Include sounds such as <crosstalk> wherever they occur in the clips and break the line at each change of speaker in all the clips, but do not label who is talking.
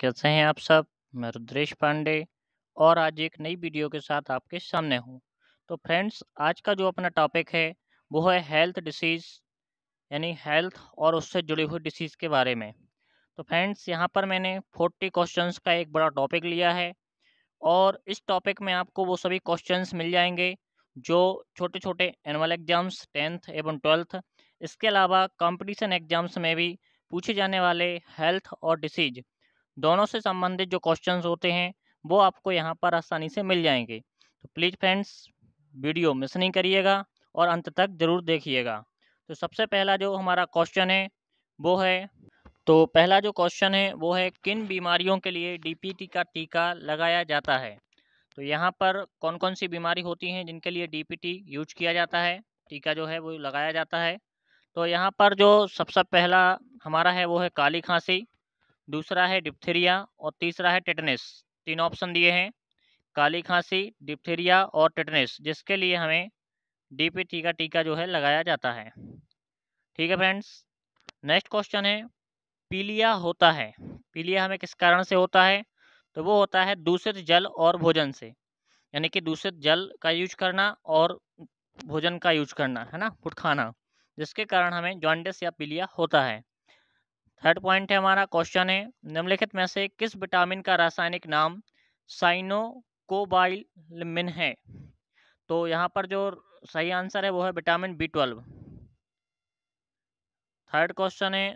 कैसे हैं आप सब मैं रुद्रेश पांडे और आज एक नई वीडियो के साथ आपके सामने हूँ तो फ्रेंड्स आज का जो अपना टॉपिक है वो है हेल्थ डिसीज़ यानी हेल्थ और उससे जुड़ी हुई डिसीज़ के बारे में तो फ्रेंड्स यहाँ पर मैंने फोर्टी क्वेश्चंस का एक बड़ा टॉपिक लिया है और इस टॉपिक में आपको वो सभी क्वेश्चन मिल जाएंगे जो छोटे छोटे एनुअल एग्ज़ाम्स टेंथ एवं ट्वेल्थ इसके अलावा कॉम्पिटिशन एग्ज़ाम्स में भी पूछे जाने वाले हेल्थ और डिसीज़ दोनों से संबंधित जो क्वेश्चन होते हैं वो आपको यहाँ पर आसानी से मिल जाएंगे तो प्लीज़ फ्रेंड्स वीडियो मिस नहीं करिएगा और अंत तक ज़रूर देखिएगा तो सबसे पहला जो हमारा क्वेश्चन है वो है तो पहला जो क्वेश्चन है वो है किन बीमारियों के लिए डीपीटी का टीका लगाया जाता है तो यहाँ पर कौन कौन सी बीमारी होती हैं जिनके लिए डीपीटी यूज किया जाता है टीका जो है वो लगाया जाता है तो यहाँ पर जो सबसे सब पहला हमारा है वो है काली खांसी दूसरा है डिप्थीरिया और तीसरा है टेटनिस तीन ऑप्शन दिए हैं काली खांसी डिप्थीरिया और टेटनेस जिसके लिए हमें डी पी टी का टीका जो है लगाया जाता है ठीक है फ्रेंड्स नेक्स्ट क्वेश्चन है पीलिया होता है पीलिया हमें किस कारण से होता है तो वो होता है दूषित जल और भोजन से यानी कि दूषित जल का यूज करना और भोजन का यूज करना है ना फुट खाना जिसके कारण हमें जॉन्डिस या पीलिया होता है थर्ड पॉइंट है हमारा क्वेश्चन है निम्नलिखित में से किस विटामिन का रासायनिक नाम साइनोकोबाइलमिन है तो यहाँ पर जो सही आंसर है वो है vitamin B twelve third question है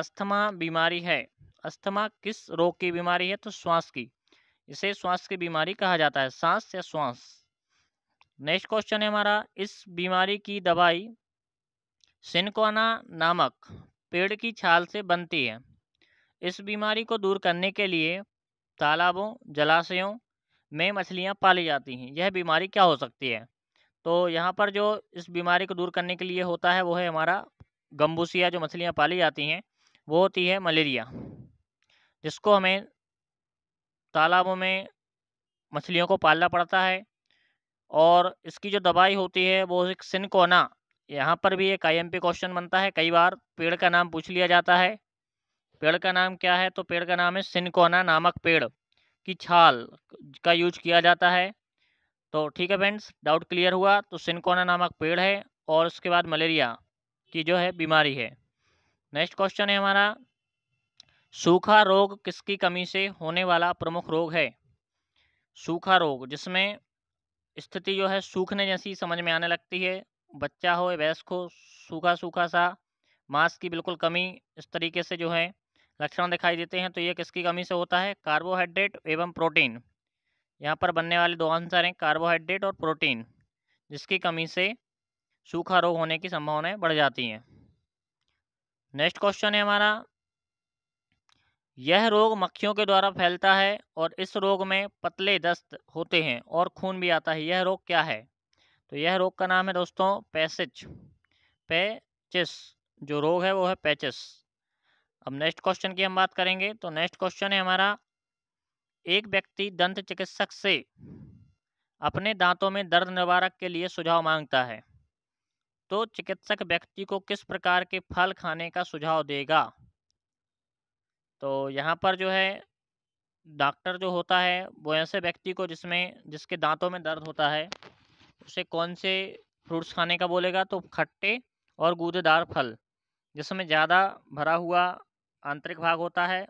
अस्थमा बीमारी है अस्थमा किस रोग की बीमारी है तो श्वास की इसे श्वास की बीमारी कहा जाता है सांस या श्वास नेक्स्ट क्वेश्चन है हमारा इस बीमारी की दवाई सिनकोना नामक पेड़ की छाल से बनती है इस बीमारी को दूर करने के लिए तालाबों जलाशयों में मछलियाँ पाली जाती हैं यह बीमारी क्या हो सकती है तो यहाँ पर जो इस बीमारी को दूर करने के लिए होता है वो है हमारा गम्बूसिया जो मछलियाँ पाली जाती हैं वो होती है मलेरिया जिसको हमें तालाबों में मछलियों को पालना पड़ता है और इसकी जो दवाई होती है वो एक सिनकोना यहाँ पर भी एक आईएमपी क्वेश्चन बनता है कई बार पेड़ का नाम पूछ लिया जाता है पेड़ का नाम क्या है तो पेड़ का नाम है सिनकोना नामक पेड़ की छाल का यूज किया जाता है तो ठीक है फ्रेंड्स डाउट क्लियर हुआ तो सिनकोना नामक पेड़ है और उसके बाद मलेरिया की जो है बीमारी है नेक्स्ट क्वेश्चन है हमारा सूखा रोग किसकी कमी से होने वाला प्रमुख रोग है सूखा रोग जिसमें स्थिति जो है सूखने जैसी समझ में आने लगती है बच्चा हो वयस्क हो सूखा सूखा सा मांस की बिल्कुल कमी इस तरीके से जो है लक्षण दिखाई देते हैं तो ये किसकी कमी से होता है कार्बोहाइड्रेट एवं प्रोटीन यहाँ पर बनने वाले दो आंसर हैं कार्बोहाइड्रेट और प्रोटीन जिसकी कमी से सूखा रोग होने की संभावनाएं बढ़ जाती हैं नेक्स्ट क्वेश्चन है हमारा यह रोग मक्खियों के द्वारा फैलता है और इस रोग में पतले दस्त होते हैं और खून भी आता है यह रोग क्या है तो यह रोग का नाम है दोस्तों पैसेज पैचिस जो रोग है वो है पैचिस अब नेक्स्ट क्वेश्चन की हम बात करेंगे तो नेक्स्ट क्वेश्चन है हमारा एक व्यक्ति दंत चिकित्सक से अपने दांतों में दर्द निवारक के लिए सुझाव मांगता है तो चिकित्सक व्यक्ति को किस प्रकार के फल खाने का सुझाव देगा तो यहाँ पर जो है डॉक्टर जो होता है वो ऐसे व्यक्ति को जिसमें जिसके दांतों में दर्द होता है उसे कौन से फ्रूट्स खाने का बोलेगा तो खट्टे और गूदेदार फल जिसमें ज़्यादा भरा हुआ आंतरिक भाग होता है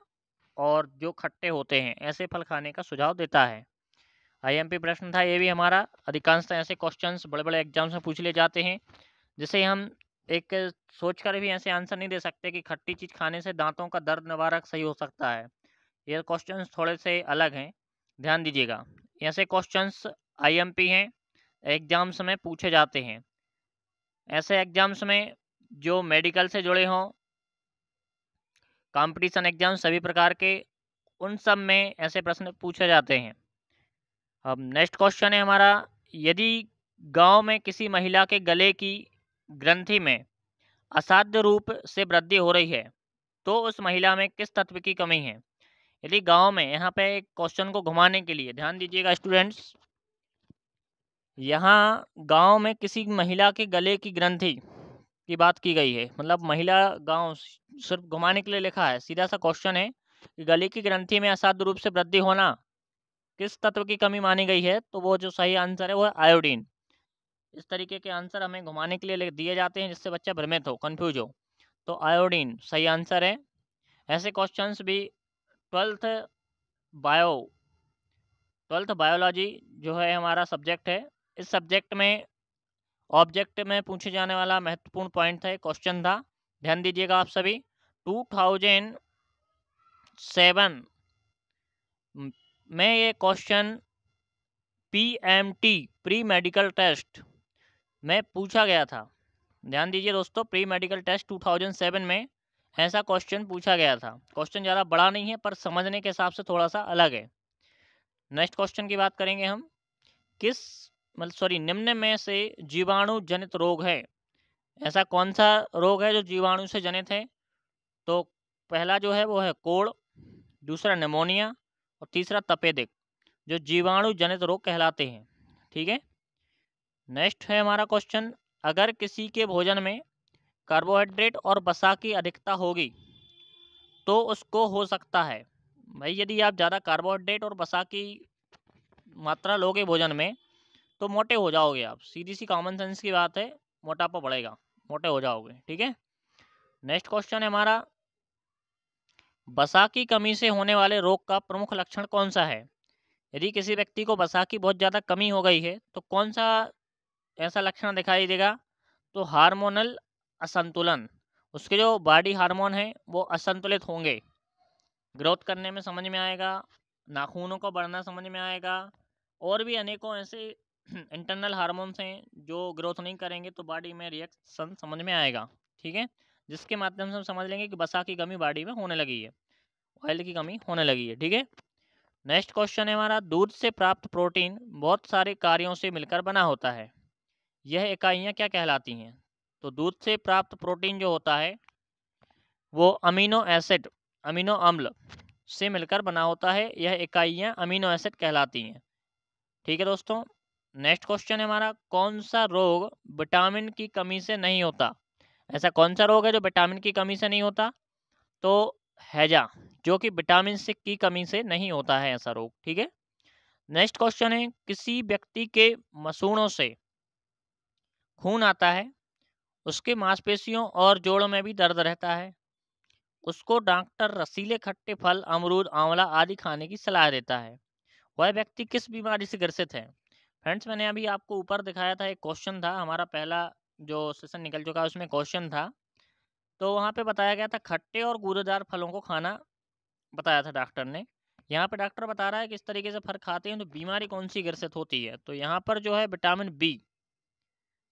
और जो खट्टे होते हैं ऐसे फल खाने का सुझाव देता है आईएमपी प्रश्न था ये भी हमारा अधिकांशतः ऐसे क्वेश्चंस बड़े बड़े एग्जाम्स में पूछ लिए जाते हैं जिसे हम एक सोच कर भी ऐसे आंसर नहीं दे सकते कि खट्टी चीज़ खाने से दांतों का दर्द निवारक सही हो सकता है ये क्वेश्चंस थोड़े से अलग हैं ध्यान दीजिएगा ऐसे क्वेश्चंस आईएमपी हैं एग्जाम्स में पूछे जाते हैं ऐसे एग्जाम्स में जो मेडिकल से जुड़े हों कंपटीशन एग्जाम सभी प्रकार के उन सब में ऐसे प्रश्न पूछे जाते हैं अब नेक्स्ट क्वेश्चन है हमारा यदि गांव में किसी महिला के गले की ग्रंथि में असाध्य रूप से वृद्धि हो रही है तो उस महिला में किस तत्व की कमी है यदि गांव में यहाँ पे क्वेश्चन को घुमाने के लिए ध्यान दीजिएगा स्टूडेंट्स यहाँ गांव में किसी महिला के गले की ग्रंथि की बात की गई है मतलब महिला गांव सिर्फ घुमाने के लिए लिखा है सीधा सा क्वेश्चन है कि गले की ग्रंथि में असाध्य रूप से वृद्धि होना किस तत्व की कमी मानी गई है तो वो जो सही आंसर है वो आयोडीन इस तरीके के आंसर हमें घुमाने के लिए दिए जाते हैं जिससे बच्चा भ्रमित हो कन्फ्यूज हो तो आयोडीन सही आंसर है ऐसे क्वेश्चन भी ट्वेल्थ बायो ट्वेल्थ बायोलॉजी जो है हमारा सब्जेक्ट है इस सब्जेक्ट में ऑब्जेक्ट में पूछे जाने वाला महत्वपूर्ण पॉइंट था क्वेश्चन था ध्यान दीजिएगा आप सभी टू थाउजेंड सेवन में ये question PMT pre medical test में पूछा गया था ध्यान दीजिए दोस्तों प्री मेडिकल टेस्ट 2007 में ऐसा क्वेश्चन पूछा गया था क्वेश्चन ज़्यादा बड़ा नहीं है पर समझने के हिसाब से थोड़ा सा अलग है नेक्स्ट क्वेश्चन की बात करेंगे हम किस मतलब सॉरी निम्न में से जीवाणु जनित रोग है ऐसा कौन सा रोग है जो जीवाणु से जनित है तो पहला जो है वो है कोड़ दूसरा निमोनिया और तीसरा तपेदिक जो जीवाणु जनित रोग कहलाते हैं ठीक है नेक्स्ट है हमारा क्वेश्चन अगर किसी के भोजन में कार्बोहाइड्रेट और बसा की अधिकता होगी तो उसको हो सकता है भाई यदि आप ज़्यादा कार्बोहाइड्रेट और बसा की मात्रा लोगे भोजन में तो मोटे हो जाओगे आप सीधी सी कॉमन सेंस की बात है मोटापा बढ़ेगा मोटे हो जाओगे ठीक है नेक्स्ट क्वेश्चन है हमारा बसा की कमी से होने वाले रोग का प्रमुख लक्षण कौन सा है यदि किसी व्यक्ति को बसा की बहुत ज़्यादा कमी हो गई है तो कौन सा ऐसा लक्षण दिखाई देगा तो हार्मोनल असंतुलन उसके जो बॉडी हार्मोन है वो असंतुलित होंगे ग्रोथ करने में समझ में आएगा नाखूनों का बढ़ना समझ में आएगा और भी अनेकों ऐसे इंटरनल <clears throat> हारमोन हैं जो ग्रोथ नहीं करेंगे तो बॉडी में रिएक्शन समझ में आएगा ठीक है जिसके माध्यम से हम समझ लेंगे कि बसा की कमी बॉडी में होने लगी है ऑयल की कमी होने लगी है ठीक है नेक्स्ट क्वेश्चन है हमारा दूध से प्राप्त प्रोटीन बहुत सारे कार्यों से मिलकर बना होता है यह इकाइयाँ क्या कहलाती हैं तो दूध से प्राप्त प्रोटीन जो होता है वो अमीनो एसिड अमीनो अम्ल से मिलकर बना होता है यह इकाइयाँ अमीनो एसिड कहलाती हैं ठीक है दोस्तों नेक्स्ट क्वेश्चन है हमारा कौन सा रोग विटामिन की कमी से नहीं होता ऐसा कौन सा रोग है जो विटामिन की कमी से नहीं होता तो हैजा जो कि विटामिन सी की कमी से नहीं होता है ऐसा रोग ठीक है नेक्स्ट क्वेश्चन है किसी व्यक्ति के मसूड़ों से खून आता है उसके मांसपेशियों और जोड़ों में भी दर्द रहता है उसको डॉक्टर रसीले खट्टे फल अमरूद आंवला आदि खाने की सलाह देता है वह व्यक्ति किस बीमारी से ग्रसित है फ्रेंड्स मैंने अभी आपको ऊपर दिखाया था एक क्वेश्चन था हमारा पहला जो सेशन निकल चुका है उसमें क्वेश्चन था तो वहाँ पे बताया गया था खट्टे और गूदेदार फलों को खाना बताया था डॉक्टर ने यहाँ पे डॉक्टर बता रहा है किस तरीके से फल खाते हैं तो बीमारी कौन सी ग्रसित होती है तो यहाँ पर जो है विटामिन बी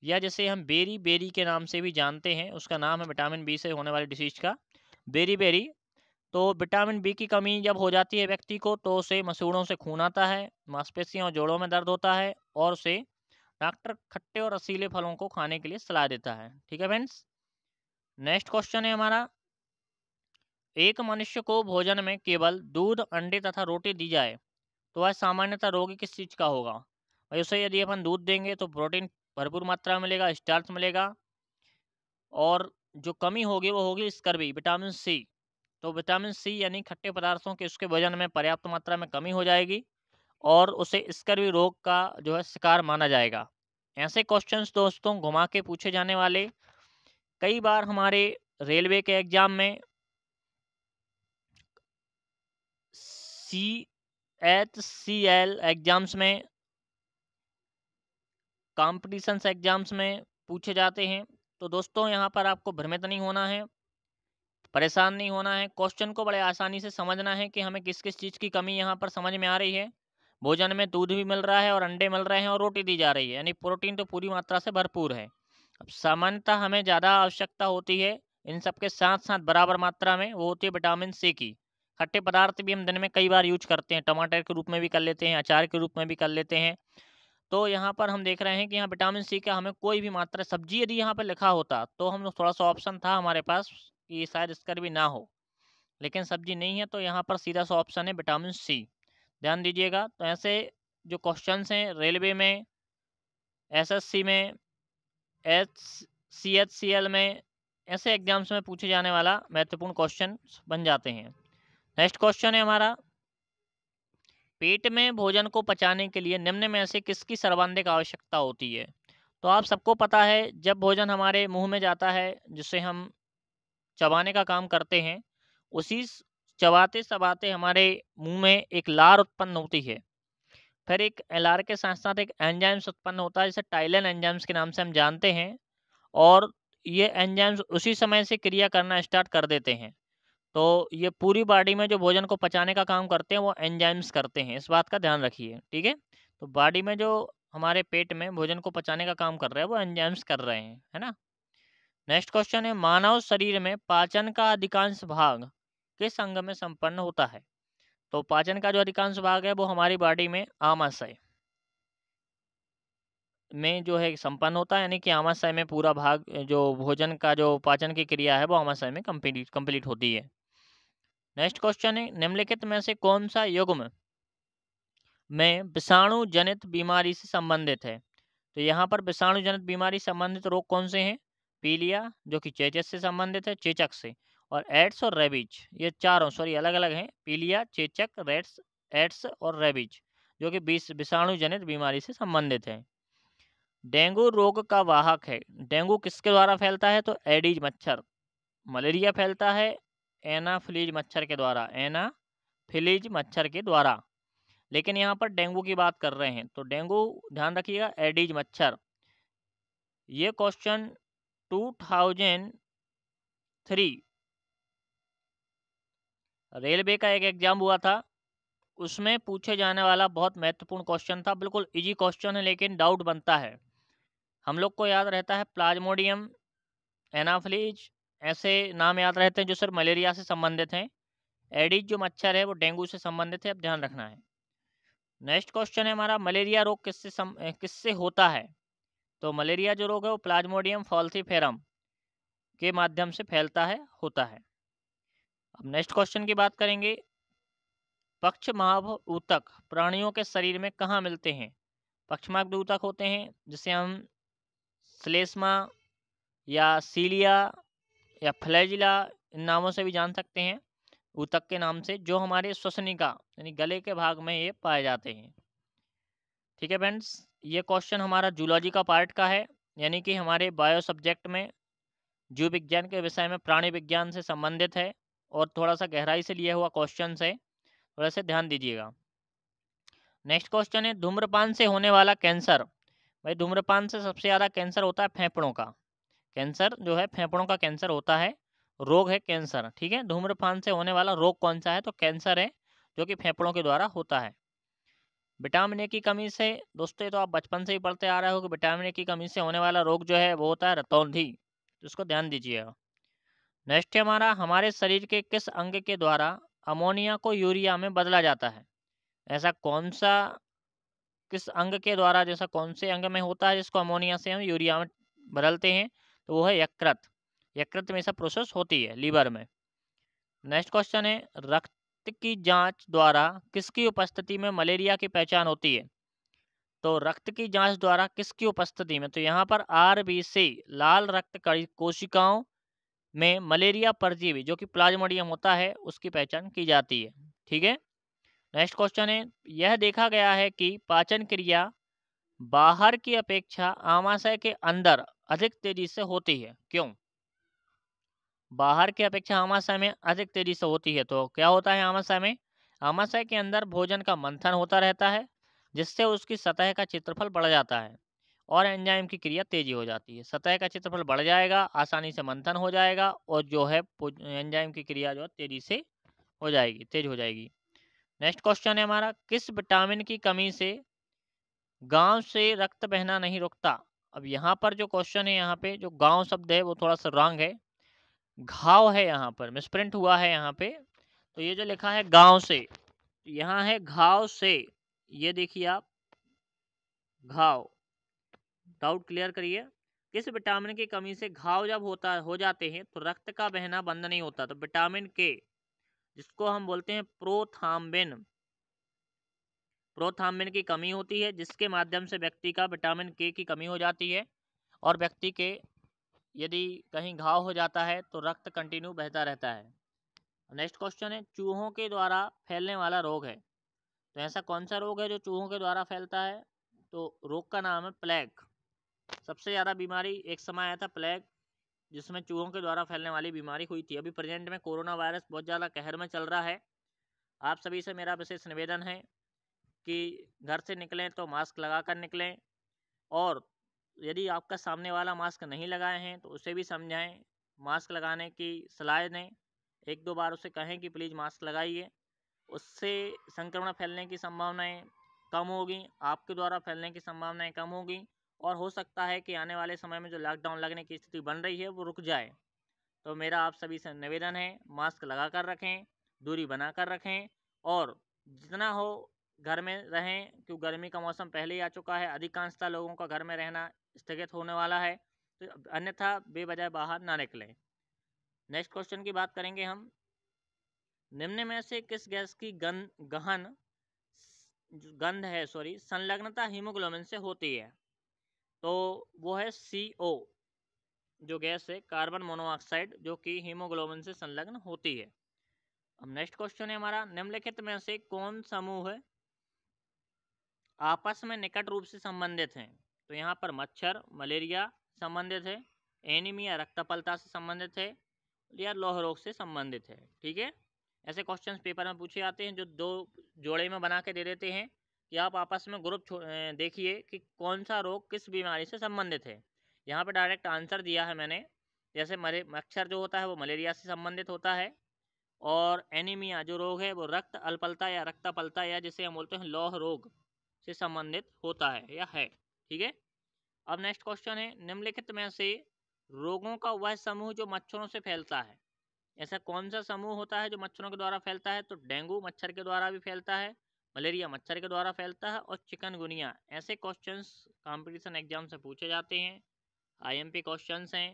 या जैसे हम बेरी बेरी के नाम से भी जानते हैं उसका नाम है विटामिन बी से होने वाली डिसीज का बेरी बेरी तो विटामिन बी की कमी जब हो जाती है व्यक्ति को तो उसे मसूड़ों से खून आता है मांसपेशियों और जोड़ों में दर्द होता है और उसे डॉक्टर खट्टे और रसीले फलों को खाने के लिए सलाह देता है ठीक है फ्रेंड्स नेक्स्ट क्वेश्चन है हमारा एक मनुष्य को भोजन में केवल दूध अंडे तथा रोटी दी जाए तो वह सामान्यतः रोगी किस चीज़ का होगा भाई उसे यदि अपन दूध देंगे तो प्रोटीन भरपूर मात्रा मिलेगा स्टार्च मिलेगा और जो कमी होगी वो होगी स्कर्वी विटामिन सी तो विटामिन सी यानी खट्टे पदार्थों के उसके भोजन में पर्याप्त मात्रा में कमी हो जाएगी और उसे स्कर्वी रोग का जो है शिकार माना जाएगा ऐसे क्वेश्चंस दोस्तों घुमा के पूछे जाने वाले कई बार हमारे रेलवे के एग्जाम में C H C L exams में कॉम्पिटिशन्स एग्जाम्स में पूछे जाते हैं तो दोस्तों यहाँ पर आपको भ्रमित नहीं होना है परेशान नहीं होना है क्वेश्चन को बड़े आसानी से समझना है कि हमें किस किस चीज़ की कमी यहाँ पर समझ में आ रही है भोजन में दूध भी मिल रहा है और अंडे मिल रहे हैं और रोटी दी जा रही है यानी प्रोटीन तो पूरी मात्रा से भरपूर है अब सामान्यतः हमें ज़्यादा आवश्यकता होती है इन सब के साथ साथ बराबर मात्रा में वो होती है विटामिन सी की खट्टे पदार्थ भी हम दिन में कई बार यूज करते हैं टमाटर के रूप में भी कर लेते हैं अचार के रूप में भी कर लेते हैं तो यहाँ पर हम देख रहे हैं कि यहाँ विटामिन सी का हमें कोई भी मात्रा सब्जी यदि यहाँ पर लिखा होता तो हम थोड़ा सा ऑप्शन था हमारे पास कि शायद स्कर भी ना हो लेकिन सब्जी नहीं है तो यहाँ पर सीधा सा ऑप्शन है विटामिन सी ध्यान दीजिएगा तो ऐसे जो क्वेश्चन हैं रेलवे में एसएससी में H C H C L में ऐसे एग्जाम्स में पूछे जाने वाला महत्वपूर्ण क्वेश्चन बन जाते हैं नेक्स्ट क्वेश्चन है हमारा पेट में भोजन को पचाने के लिए निम्न में से किसकी सर्वाधिक आवश्यकता होती है तो आप सबको पता है जब भोजन हमारे मुंह में जाता है जिससे हम चबाने का काम करते हैं उसी चबाते चबाते हमारे मुंह में एक लार उत्पन्न होती है फिर एक लार के साथ साथ एक एंजाइम्स उत्पन्न होता है जिसे टाइलन एंजाइम्स के नाम से हम जानते हैं और ये एंजाइम्स उसी समय से क्रिया करना स्टार्ट कर देते हैं तो ये पूरी बॉडी में जो भोजन को पचाने का काम करते हैं वो एंजाइम्स करते हैं इस बात का ध्यान रखिए ठीक है तो बॉडी में जो हमारे पेट में भोजन को पचाने का काम कर रहा है वो एंजाइम्स कर रहे हैं है ना नेक्स्ट क्वेश्चन है मानव शरीर में पाचन का अधिकांश भाग किस अंग में संपन्न होता है तो पाचन का जो अधिकांश भाग है वो हमारी बॉडी में आमाशय में जो है संपन्न होता है यानी कि आमाशय में पूरा भाग जो भोजन का जो पाचन की क्रिया है वो आमाशय में कंप्लीट कंप्लीट होती है नेक्स्ट क्वेश्चन है निम्नलिखित में से कौन सा युग्म में विषाणु जनित बीमारी से संबंधित है तो यहाँ पर विषाणु जनित बीमारी संबंधित रोग कौन से हैं पीलिया जो कि चेचस से संबंधित है चेचक से और एड्स और रेबिज ये चारों सॉरी अलग अलग हैं पीलिया चेचक रेड्स एड्स और रेबिज जो कि बीस विषाणु जनित बीमारी से संबंधित है डेंगू रोग का वाहक है डेंगू किसके द्वारा फैलता है तो एडीज मच्छर मलेरिया फैलता है एनाफिलीज मच्छर के द्वारा एना फिलीज मच्छर के द्वारा लेकिन यहाँ पर डेंगू की बात कर रहे हैं तो डेंगू ध्यान रखिएगा एडीज मच्छर ये question two thousand three railway का एक एग्जाम हुआ था उसमें पूछे जाने वाला बहुत महत्वपूर्ण क्वेश्चन था बिल्कुल इजी क्वेश्चन है लेकिन डाउट बनता है हम लोग को याद रहता है प्लाज्मोडियम एनाफ्लीज ऐसे नाम याद रहते हैं जो सिर्फ मलेरिया से संबंधित हैं एडिज जो मच्छर है वो डेंगू से संबंधित है अब ध्यान रखना है नेक्स्ट क्वेश्चन है हमारा मलेरिया रोग किससे किससे होता है तो मलेरिया जो रोग है वो प्लाज्मोडियम फॉल्सीफेरम के माध्यम से फैलता है होता है अब नेक्स्ट क्वेश्चन की बात करेंगे पक्ष महाभ ऊतक प्राणियों के शरीर में कहाँ मिलते हैं पक्षमाग्ध ऊतक होते हैं जिसे हम स्लेसमा या सीलिया या फ्लैजिला इन नामों से भी जान सकते हैं ऊतक के नाम से जो हमारे श्वसनिका यानी गले के भाग में ये पाए जाते हैं ठीक है फ्रेंड्स ये क्वेश्चन हमारा जूलॉजी का पार्ट का है यानी कि हमारे बायो सब्जेक्ट में जीव विज्ञान के विषय में प्राणी विज्ञान से संबंधित है और थोड़ा सा गहराई से लिया हुआ क्वेश्चन है थोड़ा सा ध्यान दीजिएगा नेक्स्ट क्वेश्चन है धूम्रपान से होने वाला कैंसर भाई धूम्रपान से सबसे ज़्यादा कैंसर होता है फेफड़ों का कैंसर जो है फेफड़ों का कैंसर होता है रोग है कैंसर ठीक है धूम्रपान से होने वाला रोग कौन सा है तो कैंसर है जो कि फेफड़ों के द्वारा होता है विटामिन ए की कमी से दोस्तों ये तो आप बचपन से ही पढ़ते आ रहे हो कि विटामिन ए की कमी से होने वाला रोग जो है वो होता है रतौंधी तो इसको ध्यान दीजिएगा नेक्स्ट है हमारा हमारे शरीर के किस अंग के द्वारा अमोनिया को यूरिया में बदला जाता है ऐसा कौन सा किस अंग के द्वारा जैसा कौन से अंग में होता है जिसको अमोनिया से हम यूरिया में बदलते हैं तो वो है यकृत यकृत में ऐसा प्रोसेस होती है लीवर में नेक्स्ट क्वेश्चन है रक्त रक्त की जांच द्वारा किसकी उपस्थिति में मलेरिया की पहचान होती है तो रक्त की जांच द्वारा किसकी उपस्थिति में तो यहाँ पर आरबीसी लाल रक्त कोशिकाओं में मलेरिया परजीवी जो कि प्लाज्मोडियम होता है उसकी पहचान की जाती है ठीक है नेक्स्ट क्वेश्चन है यह देखा गया है कि पाचन क्रिया बाहर की अपेक्षा आमाशय के अंदर अधिक तेजी से होती है क्यों बाहर की अपेक्षा आमाशय में अधिक तेजी से होती है तो क्या होता है आमाशय में आमाशय के अंदर भोजन का मंथन होता रहता है जिससे उसकी सतह का क्षेत्रफल बढ़ जाता है और एंजाइम की क्रिया तेजी हो जाती है सतह का क्षेत्रफल बढ़ जाएगा आसानी से मंथन हो जाएगा और जो है एंजाइम की क्रिया जो है तेजी से हो जाएगी तेज हो जाएगी नेक्स्ट क्वेश्चन है हमारा किस विटामिन की कमी से गांव से रक्त बहना नहीं रुकता अब यहाँ पर जो क्वेश्चन है यहाँ पे जो गांव शब्द है वो थोड़ा सा रॉन्ग है घाव है यहाँ पर मिसप्रिंट हुआ है यहाँ पे तो ये जो लिखा है गांव से तो यहाँ है घाव से ये देखिए आप घाव डाउट क्लियर करिए किस विटामिन की कमी से घाव जब होता हो जाते हैं तो रक्त का बहना बंद नहीं होता तो विटामिन के जिसको हम बोलते हैं प्रोथाम्बिन प्रोथाम्बिन की कमी होती है जिसके माध्यम से व्यक्ति का विटामिन के की कमी हो जाती है और व्यक्ति के यदि कहीं घाव हो जाता है तो रक्त कंटिन्यू बहता रहता है नेक्स्ट क्वेश्चन है चूहों के द्वारा फैलने वाला रोग है तो ऐसा कौन सा रोग है जो चूहों के द्वारा फैलता है तो रोग का नाम है प्लेग सबसे ज़्यादा बीमारी एक समय आया था प्लेग जिसमें चूहों के द्वारा फैलने वाली बीमारी हुई थी अभी प्रेजेंट में कोरोना वायरस बहुत ज़्यादा कहर में चल रहा है आप सभी से मेरा विशेष निवेदन है कि घर से निकलें तो मास्क लगा कर निकलें और यदि आपका सामने वाला मास्क नहीं लगाए हैं तो उसे भी समझाएं मास्क लगाने की सलाह दें एक दो बार उसे कहें कि प्लीज़ मास्क लगाइए उससे संक्रमण फैलने की संभावनाएं कम होगी आपके द्वारा फैलने की संभावनाएं कम होगी और हो सकता है कि आने वाले समय में जो लॉकडाउन लगने की स्थिति बन रही है वो रुक जाए तो मेरा आप सभी से निवेदन है मास्क लगा कर रखें दूरी बना कर रखें और जितना हो घर में रहें क्योंकि गर्मी का मौसम पहले ही आ चुका है अधिकांशता लोगों का घर में रहना स्थगित होने वाला है तो अन्यथा बेवजह बाहर ना निकलें नेक्स्ट क्वेश्चन की बात करेंगे हम निम्न में से किस गैस की गंध गहन गंध है सॉरी संलग्नता हीमोग्लोबिन से होती है तो वो है सी ओ जो गैस है कार्बन मोनोऑक्साइड जो कि हीमोग्लोबिन से संलग्न होती है अब नेक्स्ट क्वेश्चन है हमारा निम्नलिखित में से कौन समूह आपस में निकट रूप से संबंधित हैं तो यहाँ पर मच्छर मलेरिया संबंधित है एनीमिया रक्तपलता से संबंधित है या लौह रोग से संबंधित है ठीक है ऐसे क्वेश्चंस पेपर में पूछे जाते हैं जो दो जोड़े में बना के दे देते हैं कि आप आपस में ग्रुप देखिए कि कौन सा रोग किस बीमारी से संबंधित है यहाँ पर डायरेक्ट आंसर दिया है मैंने जैसे मरे मच्छर जो होता है वो मलेरिया से संबंधित होता है और एनीमिया जो रोग है वो रक्त अल्पलता या रक्तपलता या जिसे हम बोलते हैं लौह रोग से संबंधित होता है या है ठीक है अब नेक्स्ट क्वेश्चन है निम्नलिखित में से रोगों का वह समूह जो मच्छरों से फैलता है ऐसा कौन सा समूह होता है जो मच्छरों के द्वारा फैलता है तो डेंगू मच्छर के द्वारा भी फैलता है मलेरिया मच्छर के द्वारा फैलता है और चिकनगुनिया ऐसे क्वेश्चन कॉम्पिटिशन एग्जाम से पूछे जाते हैं आईएमपी क्वेश्चंस हैं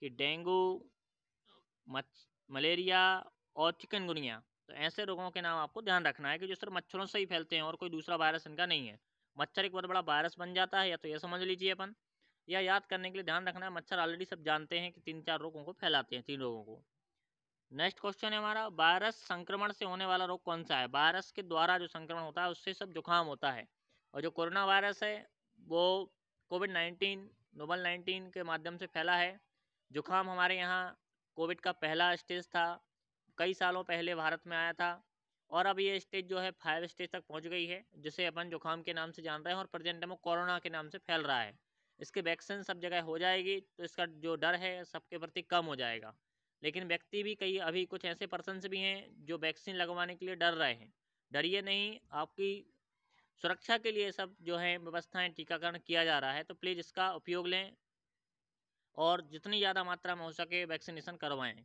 कि डेंगू मच्छ मलेरिया और चिकनगुनिया तो ऐसे रोगों के नाम आपको ध्यान रखना है कि जो सिर्फ मच्छरों से ही फैलते हैं और कोई दूसरा वायरस इनका नहीं है मच्छर एक बहुत बड़ा वायरस बन जाता है या तो ये समझ लीजिए अपन या याद करने के लिए ध्यान रखना है मच्छर ऑलरेडी सब जानते हैं कि तीन चार रोगों को फैलाते हैं तीन रोगों को नेक्स्ट क्वेश्चन है हमारा वायरस संक्रमण से होने वाला रोग कौन सा है वायरस के द्वारा जो संक्रमण होता है उससे सब जुकाम होता है और जो कोरोना वायरस है वो कोविड नाइन्टीन नोबल नाइन्टीन के माध्यम से फैला है जुकाम हमारे यहाँ कोविड का पहला स्टेज था कई सालों पहले भारत में आया था और अब ये स्टेज जो है फाइव स्टेज तक पहुंच गई है जिसे अपन जुकाम के नाम से जान रहे हैं और प्रेजेंट में कोरोना के नाम से फैल रहा है इसके वैक्सीन सब जगह हो जाएगी तो इसका जो डर है सबके प्रति कम हो जाएगा लेकिन व्यक्ति भी कई अभी कुछ ऐसे पर्सनस भी हैं जो वैक्सीन लगवाने के लिए डर रहे हैं डरिए नहीं आपकी सुरक्षा के लिए सब जो है व्यवस्थाएँ टीकाकरण किया जा रहा है तो प्लीज़ इसका उपयोग लें और जितनी ज़्यादा मात्रा में हो सके वैक्सीनेशन करवाएँ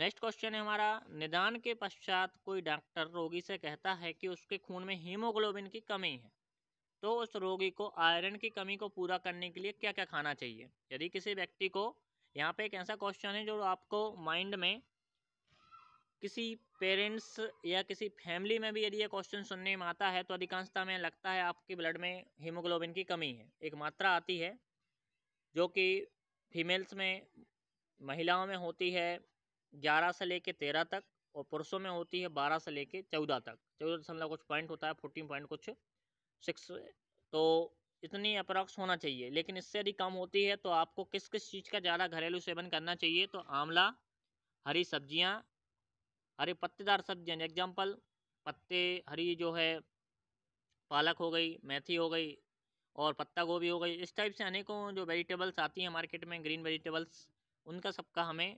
नेक्स्ट क्वेश्चन है हमारा निदान के पश्चात कोई डॉक्टर रोगी से कहता है कि उसके खून में हीमोग्लोबिन की कमी है तो उस रोगी को आयरन की कमी को पूरा करने के लिए क्या क्या खाना चाहिए यदि किसी व्यक्ति को यहाँ पे एक ऐसा क्वेश्चन है जो आपको माइंड में किसी पेरेंट्स या किसी फैमिली में भी यदि ये क्वेश्चन सुनने में आता है तो अधिकांशता में लगता है आपके ब्लड में हीमोग्लोबिन की कमी है एक मात्रा आती है जो कि फीमेल्स में महिलाओं में होती है ग्यारह से लेके तेरह तक और पुरुषों में होती है बारह से लेके चौदह तक चौदह दशमलव कुछ पॉइंट होता है फोर्टीन पॉइंट कुछ सिक्स तो इतनी अप्रॉक्स होना चाहिए लेकिन इससे यदि कम होती है तो आपको किस किस चीज़ का ज़्यादा घरेलू सेवन करना चाहिए तो आंवला हरी सब्जियाँ हरी पत्तेदार सब्जियाँ एग्जाम्पल पत्ते हरी जो है पालक हो गई मेथी हो गई और पत्ता गोभी हो गई इस टाइप से अनेकों जो वेजिटेबल्स आती हैं मार्केट में ग्रीन वेजिटेबल्स उनका सबका हमें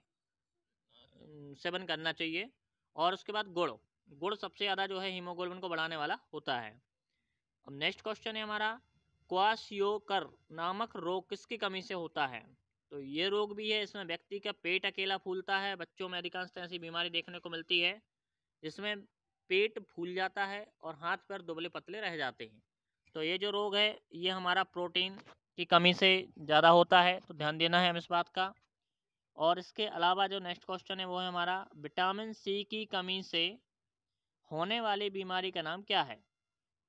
सेवन करना चाहिए और उसके बाद गुड़ गुड़ सबसे ज़्यादा जो है हीमोग्लोबिन को बढ़ाने वाला होता है अब नेक्स्ट क्वेश्चन है हमारा क्वासियोकर नामक रोग किसकी कमी से होता है तो ये रोग भी है इसमें व्यक्ति का पेट अकेला फूलता है बच्चों में अधिकांशतः ऐसी बीमारी देखने को मिलती है जिसमें पेट फूल जाता है और हाथ पैर दुबले पतले रह जाते हैं तो ये जो रोग है ये हमारा प्रोटीन की कमी से ज़्यादा होता है तो ध्यान देना है हम इस बात का और इसके अलावा जो नेक्स्ट क्वेश्चन है वो है हमारा विटामिन सी की कमी से होने वाली बीमारी का नाम क्या है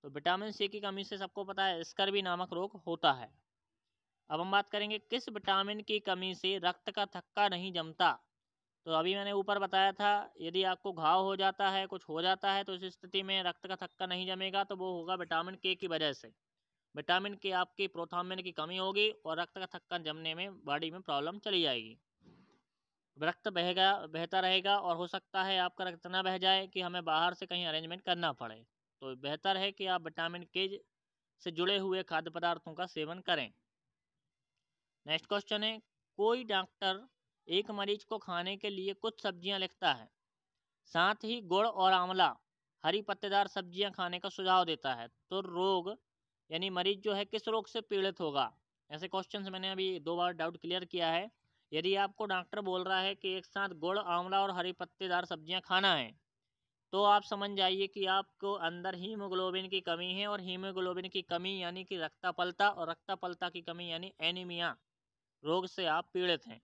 तो विटामिन सी की कमी से सबको पता है भी नामक रोग होता है अब हम बात करेंगे किस विटामिन की कमी से रक्त का थक्का नहीं जमता तो अभी मैंने ऊपर बताया था यदि आपको घाव हो जाता है कुछ हो जाता है तो इस स्थिति में रक्त का थक्का नहीं जमेगा तो वो होगा विटामिन के की वजह से विटामिन के आपकी प्रोथामिन की कमी होगी और रक्त का थक्का जमने में बॉडी में प्रॉब्लम चली जाएगी रक्त बहेगा बहता रहेगा और हो सकता है आपका रक्त ना बह जाए कि हमें बाहर से कहीं अरेंजमेंट करना पड़े तो बेहतर है कि आप विटामिन के से जुड़े हुए खाद्य पदार्थों का सेवन करें नेक्स्ट क्वेश्चन है कोई डॉक्टर एक मरीज को खाने के लिए कुछ सब्जियां लिखता है साथ ही गुड़ और आंवला हरी पत्तेदार सब्जियां खाने का सुझाव देता है तो रोग यानी मरीज जो है किस रोग से पीड़ित होगा ऐसे क्वेश्चन मैंने अभी दो बार डाउट क्लियर किया है यदि आपको डॉक्टर बोल रहा है कि एक साथ गुड़ आंवला और हरी पत्तेदार सब्जियां खाना है तो आप समझ जाइए कि आपको अंदर हीमोग्लोबिन की कमी है और हीमोग्लोबिन की कमी यानी कि रक्तापलता और रक्तापलता की कमी यानी एनीमिया रोग से आप पीड़ित हैं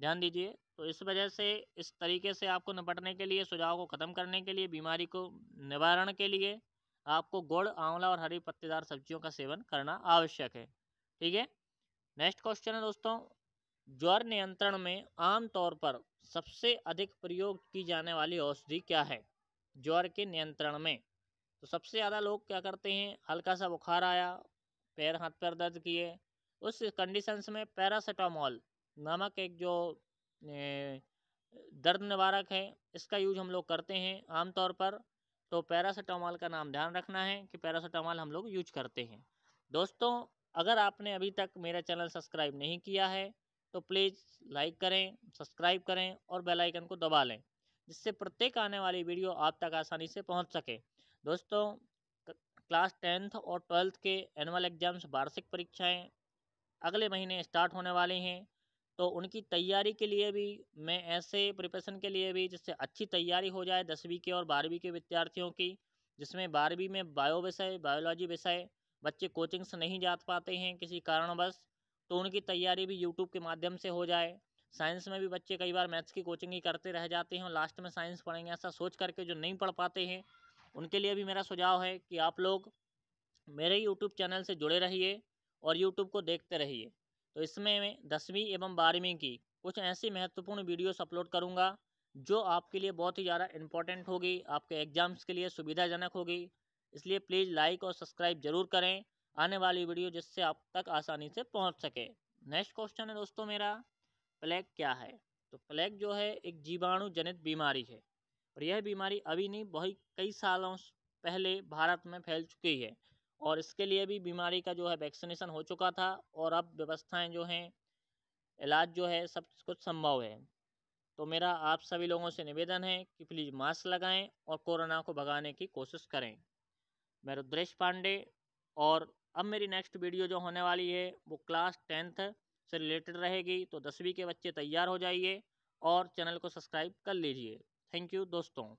ध्यान दीजिए तो इस वजह से इस तरीके से आपको निपटने के लिए सुझाव को ख़त्म करने के लिए बीमारी को निवारण के लिए आपको गुड़ आंवला और हरी पत्तेदार सब्जियों का सेवन करना आवश्यक है ठीक है नेक्स्ट क्वेश्चन है दोस्तों ज्वर नियंत्रण में आमतौर पर सबसे अधिक प्रयोग की जाने वाली औषधि क्या है ज्वर के नियंत्रण में तो सबसे ज़्यादा लोग क्या करते हैं हल्का सा बुखार आया पैर हाथ पैर दर्द किए उस कंडीशंस में पैरासीटामोल नामक एक जो दर्द निवारक है इसका यूज हम लोग करते हैं आमतौर पर तो पैरासीटामॉल का नाम ध्यान रखना है कि पैरासीटामॉल हम लोग यूज करते हैं दोस्तों अगर आपने अभी तक मेरा चैनल सब्सक्राइब नहीं किया है तो प्लीज़ लाइक करें सब्सक्राइब करें और बेल आइकन को दबा लें जिससे प्रत्येक आने वाली वीडियो आप तक आसानी से पहुंच सके दोस्तों क्लास टेंथ और ट्वेल्थ के एनुअल एग्ज़ाम्स वार्षिक परीक्षाएं अगले महीने स्टार्ट होने वाली हैं तो उनकी तैयारी के लिए भी मैं ऐसे प्रिपरेशन के लिए भी जिससे अच्छी तैयारी हो जाए दसवीं के और बारहवीं के विद्यार्थियों की जिसमें बारहवीं में बायो विषय बायोलॉजी विषय बच्चे कोचिंग से नहीं जा पाते हैं किसी कारणवश तो उनकी तैयारी भी यूट्यूब के माध्यम से हो जाए साइंस में भी बच्चे कई बार मैथ्स की कोचिंग ही करते रह जाते हैं और लास्ट में साइंस पढ़ेंगे ऐसा सोच करके जो नहीं पढ़ पाते हैं उनके लिए भी मेरा सुझाव है कि आप लोग मेरे यूट्यूब चैनल से जुड़े रहिए और यूट्यूब को देखते रहिए तो इसमें मैं दसवीं एवं बारहवीं की कुछ ऐसी महत्वपूर्ण वीडियोस अपलोड करूँगा जो आपके लिए बहुत ही ज़्यादा इम्पोर्टेंट होगी आपके एग्ज़ाम्स के लिए सुविधाजनक होगी इसलिए प्लीज़ लाइक और सब्सक्राइब ज़रूर करें आने वाली वीडियो जिससे आप तक आसानी से पहुंच सके नेक्स्ट क्वेश्चन है दोस्तों मेरा प्लेग क्या है तो प्लेग जो है एक जीवाणु जनित बीमारी है और यह बीमारी अभी नहीं बहुत कई सालों पहले भारत में फैल चुकी है और इसके लिए भी बीमारी का जो है वैक्सीनेशन हो चुका था और अब व्यवस्थाएं जो हैं इलाज जो है सब कुछ संभव है तो मेरा आप सभी लोगों से निवेदन है कि प्लीज़ मास्क लगाएं और कोरोना को भगाने की कोशिश करें मैं रुद्रेश पांडे और अब मेरी नेक्स्ट वीडियो जो होने वाली है वो क्लास टेंथ से रिलेटेड रहेगी तो दसवीं के बच्चे तैयार हो जाइए और चैनल को सब्सक्राइब कर लीजिए थैंक यू दोस्तों